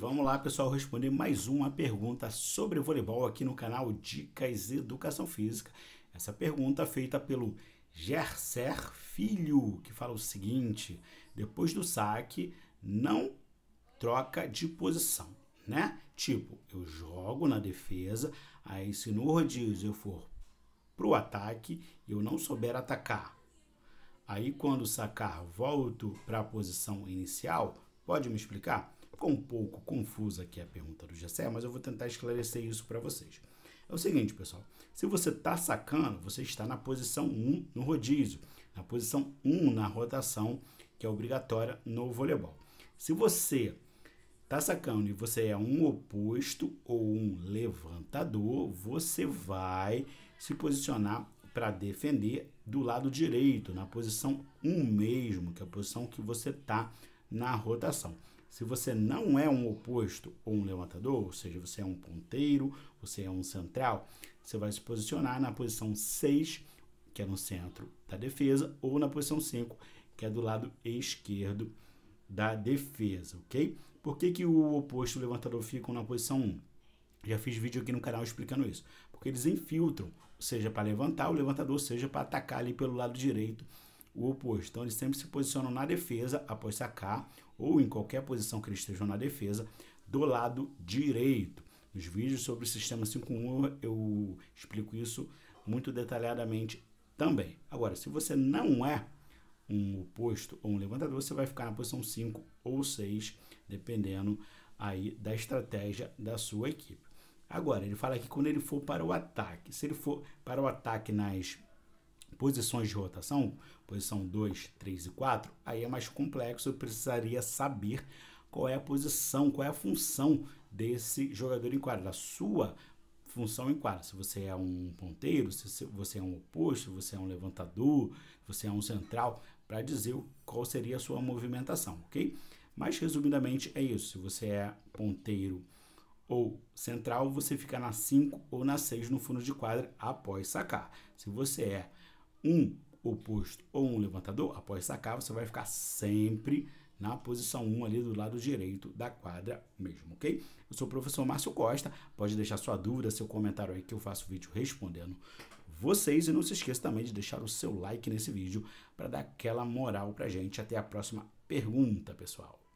Vamos lá, pessoal, responder mais uma pergunta sobre voleibol aqui no canal Dicas Educação Física. Essa pergunta é feita pelo Gerser Filho, que fala o seguinte: depois do saque, não troca de posição, né? Tipo, eu jogo na defesa, aí se no rodízio eu for pro ataque e eu não souber atacar, aí quando sacar volto para a posição inicial, pode me explicar? Ficou um pouco confusa aqui a pergunta do Gessé, mas eu vou tentar esclarecer isso para vocês. É o seguinte, pessoal. Se você está sacando, você está na posição 1 no rodízio, na posição 1 na rotação, que é obrigatória no voleibol. Se você está sacando e você é um oposto ou um levantador, você vai se posicionar para defender do lado direito, na posição 1 mesmo, que é a posição que você está na rotação. Se você não é um oposto ou um levantador, ou seja, você é um ponteiro, você é um central, você vai se posicionar na posição 6, que é no centro da defesa, ou na posição 5, que é do lado esquerdo da defesa, ok? Por que, que o oposto e o levantador ficam na posição 1? Já fiz vídeo aqui no canal explicando isso. Porque eles infiltram, seja para levantar o levantador, seja para atacar ali pelo lado direito o oposto. Então eles sempre se posicionam na defesa, após sacar, ou em qualquer posição que eles estejam na defesa, do lado direito. Nos vídeos sobre o sistema 5-1 eu explico isso muito detalhadamente também. Agora, se você não é um oposto ou um levantador, você vai ficar na posição 5 ou 6, dependendo aí da estratégia da sua equipe. Agora, ele fala que quando ele for para o ataque, se ele for para o ataque nas posições de rotação, posição 2, 3 e 4, aí é mais complexo, eu precisaria saber qual é a posição, qual é a função desse jogador em quadra, da sua função em quadra. Se você é um ponteiro, se você é um oposto, se você é um levantador, você é um central, para dizer qual seria a sua movimentação, ok? Mas resumidamente é isso. Se você é ponteiro ou central, você fica na 5 ou na 6 no fundo de quadra após sacar. Se você é um oposto ou um levantador, após sacar, você vai ficar sempre na posição 1 ali do lado direito da quadra mesmo, ok? Eu sou o professor Márcio Costa, pode deixar sua dúvida, seu comentário aí que eu faço vídeo respondendo vocês e não se esqueça também de deixar o seu like nesse vídeo para dar aquela moral para gente. Até a próxima pergunta, pessoal.